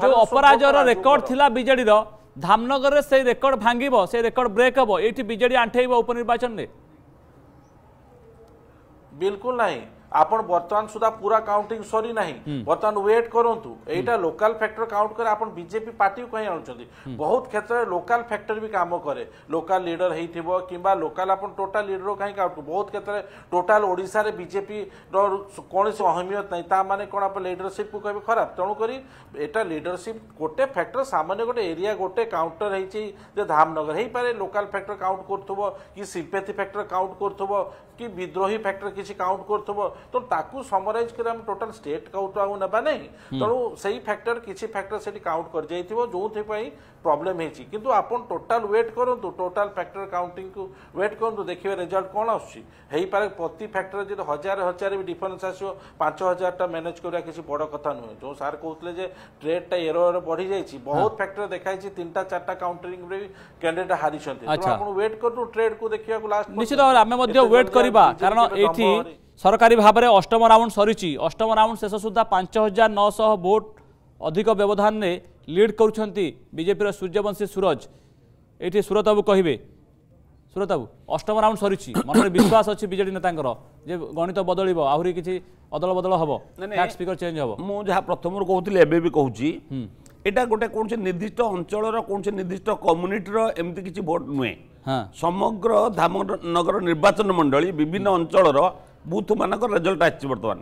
ଯେଉଁ ଅପରାଜର ରେକର୍ଡ ଥିଲା ବିଜେଡ଼ିର ଧାମନଗରରେ ସେଇ ରେକର୍ଡ ଭାଙ୍ଗିବ ସେ ରେକର୍ଡ ବ୍ରେକ୍ ହେବ ଏଇଠି ବିଜେଡ଼ି ଆଣ୍ଠେଇବ ଉପନିର୍ବାଚନରେ ବିଲକୁଲ ନାହିଁ आपण वर्तमान सुधा पूरा काउंटिंग सॉरी नहीं वर्तमान वेट करंतु हम्म. एटा फैक्टर काउंट कर आपण बीजेपी पार्टी को कहीं आउछन हम्म. बहुत क्षेत्र लोकाल फैक्टर भी कम करे लोकल लीडर हेथिबो किबा लोकल आपण टोटल लीडर कहीं काउंट बहुत क्षेत्र में ओडिसा रे बीजेपी रो कोनसी अहमियत ना मैंने माने कोन आप लीडरशिप को कहबे खराब तणु करी एटा गोटे फैक्टर सामान्य गोटे एरिया गोटे काउंटर हेछि धामनगर हो पाए लोकाल फैक्टर काउंट करथबो कि सिंपैथी फैक्टर काउंट करथबो कि विद्रोही फैक्टर किसी काउंट करथबो ତେଣୁ ତାକୁ ସମରାଇଜ୍ କରି ଆମେ ଟୋଟାଲ ଷ୍ଟେଟ୍ କାଉଣ୍ଟ ଆଉ ନେବା ନାହିଁ ତେଣୁ ସେଇ ଫ୍ୟାକ୍ଟର କିଛି ଫ୍ୟାକ୍ଟର ସେଠି କାଉଣ୍ଟ କରିଯାଇଥିବ ଯେଉଁଥିପାଇଁ ପ୍ରୋବ୍ଲେମ୍ ହେଇଛି କିନ୍ତୁ ଆପଣ ଟୋଟାଲ ୱେଟ୍ କରନ୍ତୁ ଟୋଟାଲ ଫ୍ୟାକ୍ଟର କାଉଣ୍ଟିଂକୁ ୱେଟ୍ କରନ୍ତୁ ଦେଖିବେ ରେଜଲ୍ଟ କ'ଣ ଆସୁଛି ହେଇପାରେ ପ୍ରତି ଫ୍ୟାକ୍ଟର ଯଦି ହଜାର ହଜାର ବି ଡିଫରେନ୍ସ ଆସିବ ପାଞ୍ଚ ହଜାରଟା ମ୍ୟାନେଜ୍ କରିବା କିଛି ବଡ଼ କଥା ନୁହେଁ ଯେଉଁ ସାର୍ କହୁଥିଲେ ଯେ ଟ୍ରେଡ଼ଟା ଏରୋର ବଢ଼ିଯାଇଛି ବହୁତ ଫ୍ୟାକ୍ଟର ଦେଖାଯାଇଛି ତିନିଟା ଚାରିଟା କାଉଣ୍ଟରିଂରେ ବି କ୍ୟାଣ୍ଡିଡେଟ୍ ହାରିଛନ୍ତି ଆପଣ ୱେଟ୍ କରନ୍ତୁ ଟ୍ରେଡ଼କୁ ଦେଖିବାକୁ ଲାଷ୍ଟ ନିଶ୍ଚିତ ଭାବରେ ଆମେ ମଧ୍ୟ ୱେଟ୍ କରିବା କାରଣ ଏଇଠି ସରକାରୀ ଭାବରେ ଅଷ୍ଟମ ରାଉଣ୍ଡ ସରିଛି ଅଷ୍ଟମ ରାଉଣ୍ଡ ଶେଷ ସୁଦ୍ଧା ପାଞ୍ଚ ହଜାର ନଅଶହ ଭୋଟ ଅଧିକ ବ୍ୟବଧାନରେ ଲିଡ୍ କରୁଛନ୍ତି ବିଜେପିର ସୂର୍ଯ୍ୟବଂଶୀ ସୁରଜ ଏଇଠି ସୁରତବାବୁ କହିବେ ସୁରତବାବୁ ଅଷ୍ଟମ ରାଉଣ୍ଡ ସରିଛି ମନରେ ବିଶ୍ୱାସ ଅଛି ବିଜେଡି ନେତାଙ୍କର ଯେ ଗଣିତ ବଦଳିବ ଆହୁରି କିଛି ଅଦଳ ବଦଳ ହେବ ସ୍ପିକର ଚେଞ୍ଜ ହେବ ମୁଁ ଯାହା ପ୍ରଥମରୁ କହୁଥିଲି ଏବେ ବି କହୁଛି ଏଇଟା ଗୋଟେ କୌଣସି ନିର୍ଦ୍ଦିଷ୍ଟ ଅଞ୍ଚଳର କୌଣସି ନିର୍ଦ୍ଦିଷ୍ଟ କମ୍ୟୁନିଟିର ଏମିତି କିଛି ଭୋଟ ନୁହେଁ ସମଗ୍ର ଧାମନଗର ନିର୍ବାଚନ ମଣ୍ଡଳୀ ବିଭିନ୍ନ ଅଞ୍ଚଳର ବୁଥ ମାନଙ୍କର ରେଜଲ୍ଟ ଆସିଛି ବର୍ତ୍ତମାନ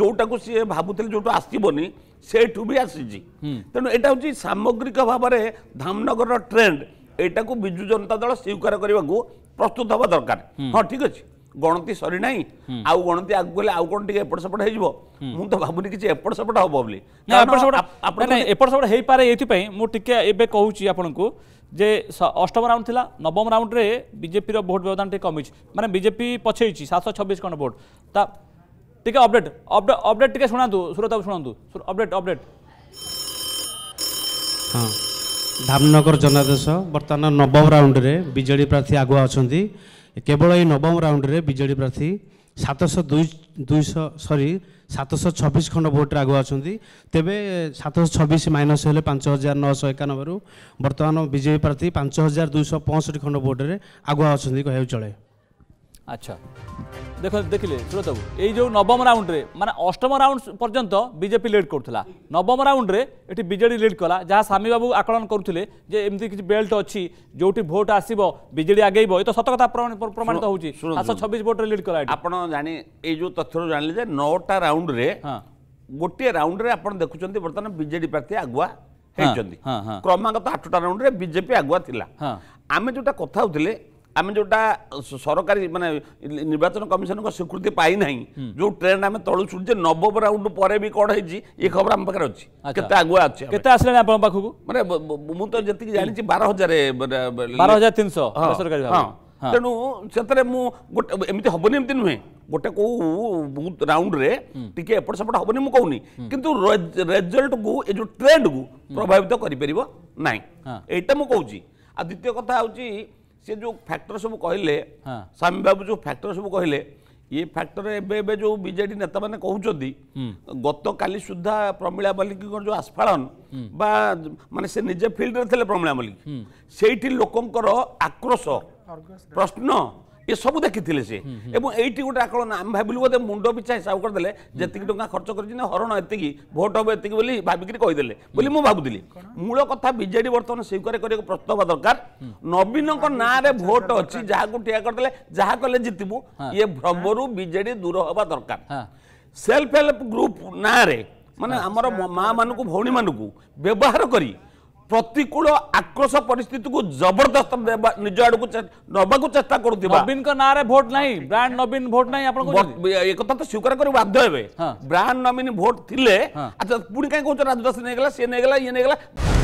ଯେଉଁଟାକୁ ସିଏ ଭାବୁଥିଲେ ଯେଉଁଠୁ ଆସିବନି ସେଇଠୁ ବି ଆସିଛି ତେଣୁ ଏଇଟା ହେଉଛି ସାମଗ୍ରିକ ଭାବରେ ଧାମନଗରର ଟ୍ରେଣ୍ଡ ଏଇଟାକୁ ବିଜୁ ଜନତା ଦଳ ସ୍ୱୀକାର କରିବାକୁ ପ୍ରସ୍ତୁତ ହେବା ଦରକାର ହଁ ଠିକ୍ ଅଛି ଗଣତି ସରିନାହିଁ ଆଉ ଗଣତି ଆଗକୁ ଗଲେ ଆଉ କ'ଣ ଟିକେ ଏପଟ ସେପଟ ହେଇଯିବ ମୁଁ ତ ଭାବୁନି କିଛି ଏପଟ ସେପଟ ହବ ବୋଲି ଏପଟ ସେପଟ ହେଇପାରେ ଏଥିପାଇଁ ମୁଁ ଟିକେ ଏବେ କହୁଛି ଆପଣଙ୍କୁ ଯେ ଅଷ୍ଟମ ରାଉଣ୍ଡ ଥିଲା ନବମ ରାଉଣ୍ଡରେ ବିଜେପିର ଭୋଟ ବ୍ୟବଧାନ ଟିକେ କମିଛି ମାନେ ବିଜେପି ପଛେଇଛି ସାତଶହ ଛବିଶ ଖଣ୍ଡ ଭୋଟ ତା ଟିକେ ଅପଡେଟ୍ ଅପଡେଟ୍ ଟିକେ ଶୁଣାନ୍ତୁ ସୁରତ ଶୁଣାନ୍ତୁ ଅପଡେଟ୍ ଅପଡେଟ୍ ହଁ ଧାମନଗର ଜନାଦେଶ ବର୍ତ୍ତମାନ ନବମ ରାଉଣ୍ଡରେ ବିଜେଡ଼ି ପ୍ରାର୍ଥୀ ଆଗୁଆ ଅଛନ୍ତି କେବଳ ଏଇ ନବମ ରାଉଣ୍ଡରେ ବିଜେଡ଼ି ପ୍ରାର୍ଥୀ ସାତଶହ ଦୁଇ ଦୁଇଶହ ସରି ସାତଶହ ଛବିଶ ଖଣ୍ଡ ଭୋଟରେ ଆଗୁଆ ଅଛନ୍ତି ତେବେ ସାତଶହ ଛବିଶ ମାଇନସ୍ ହେଲେ ପାଞ୍ଚ ହଜାର ନଅଶହ ଏକାନବେରୁ ବର୍ତ୍ତମାନ ବିଜେପି ପ୍ରାର୍ଥୀ ପାଞ୍ଚ ହଜାର ଦୁଇଶହ ପଞ୍ଚଷଠି ଖଣ୍ଡ ଭୋଟରେ ଆଗୁଆ ଅଛନ୍ତି କହିବାକୁ ଚଳେ ଆଚ୍ଛା দেখ দেখলে সুরতবাবু এই যে নবম রাউন্ডে মানে অষ্টম রাউন্ড পর্যন্ত বিজেপি লিড করুলে নবম রাউন্ডে এটি বিজেডি লিড কলা যা স্বামীবাবু আকলন করুলে যে এমতি কিছু বেল্ট অছি ভোট আসব বিজেডি আগেইব এ তো সত কথা প্রমাণিত হচ্ছে সাতশো ছবিশ ভোটে লিড কলা আপনার জানি এই যে তথ্য জাঁলে যে নটা রাউন্ডে গোটিয়ে রাউন্ডে আপনার দেখুছেন বর্তমানে বিজেডি প্রার্থী আগুয়া হয়েছেন ক্রমাগত আটটা রাউন্ডে বিজেপি আগুয়া লা আমি যেটা কথা হলে আমি যেটা সরকারি মানে নির্বাচন কমিশনক স্বীকৃতি পাই না যে ট্রেন্ড আমি তলু শুনু যে নবম রাউন্ড পরে বি কণ হয়েছি এ খবর আমার পাখে অছি কেতে আগুয়া আছে কেতে আসলে আপনার পাখক মানে মু তো যেত জানিছি বার হাজার বার হাজার তিনশো বেসরকারি হ্যাঁ ତେଣୁ ସେଥିରେ ମୁଁ ଗୋଟେ ଏମିତି ହବନି ଏମିତି ନୁହେଁ ଗୋଟେ କୋଉ ରାଉଣ୍ଡରେ ଟିକେ ଏପଟ ସେପଟ ହବନି ମୁଁ କହୁନି କିନ୍ତୁ ରେଜଲ୍ଟକୁ ଏ ଯୋଉ ଟ୍ରେଣ୍ଡକୁ ପ୍ରଭାବିତ କରିପାରିବ ନାହିଁ ଏଇଟା ମୁଁ କହୁଛି ଆଉ ଦ୍ୱିତୀୟ କଥା ହେଉଛି ସେ ଯେଉଁ ଫ୍ୟାକ୍ଟର ସବୁ କହିଲେ ସ୍ୱାମୀ ବାବୁ ଯେଉଁ ଫ୍ୟାକ୍ଟର ସବୁ କହିଲେ ଇଏ ଫ୍ୟାକ୍ଟର ଏବେ ଏବେ ଯେଉଁ ବିଜେଡି ନେତାମାନେ କହୁଛନ୍ତି ଗତକାଲି ସୁଦ୍ଧା ପ୍ରମିଳା ମଲ୍ଲିକଙ୍କର ଯେଉଁ ଆସ୍ଫାଳନ ବା ମାନେ ସେ ନିଜେ ଫିଲ୍ଡରେ ଥିଲେ ପ୍ରମିଳା ମଲ୍ଲିକ ସେଇଠି ଲୋକଙ୍କର ଆକ୍ରୋଶ ପ୍ରଶ୍ନ ଇଏ ସବୁ ଦେଖିଥିଲେ ସିଏ ଏବଂ ଏଇଠି ଗୋଟେ ଆକଳନ ଆମେ ଭାବିଲୁ ବୋଧେ ମୁଣ୍ଡ ପିଛା ହିସାବ କରିଦେଲେ ଯେତିକି ଟଙ୍କା ଖର୍ଚ୍ଚ କରିଛନ୍ତି ହରଣ ଏତିକି ଭୋଟ ହବ ଏତିକି ବୋଲି ଭାବିକିରି କହିଦେଲେ ବୋଲି ମୁଁ ଭାବୁଥିଲି ମୂଳ କଥା ବିଜେଡି ବର୍ତ୍ତମାନ ସ୍ୱୀକାର କରିବାକୁ ପ୍ରସ୍ତୁତ ହେବା ଦରକାର ନବୀନଙ୍କ ନାଁରେ ଭୋଟ ଅଛି ଯାହାକୁ ଠିଆ କରିଦେଲେ ଯାହା କଲେ ଜିତିବୁ ଇଏ ଭ୍ରମରୁ ବିଜେଡି ଦୂର ହେବା ଦରକାର ସେଲ୍ଫ ହେଲ୍ପ ଗ୍ରୁପ ନାଁରେ ମାନେ ଆମର ମା ମାନଙ୍କୁ ଭଉଣୀ ମାନଙ୍କୁ ବ୍ୟବହାର କରି প্রতিকূল আক্রোশ পরিস্থিতিকে জবরদস্ত নিজ আড়ক নবাকু চেষ্টা করুবা নবীনক নাঁরে ভোট নাই ব্রান্ড নবীন ভোট নাই আপনার এ কথা তো স্বীকার করে বাধ্য হবে ব্রান্ড নবীন ভোট থিলে আচ্ছা পুনি কাই কোচ রাজু দাস নেই গেলা সে নেই গেলা ইয়ে নেই গেলা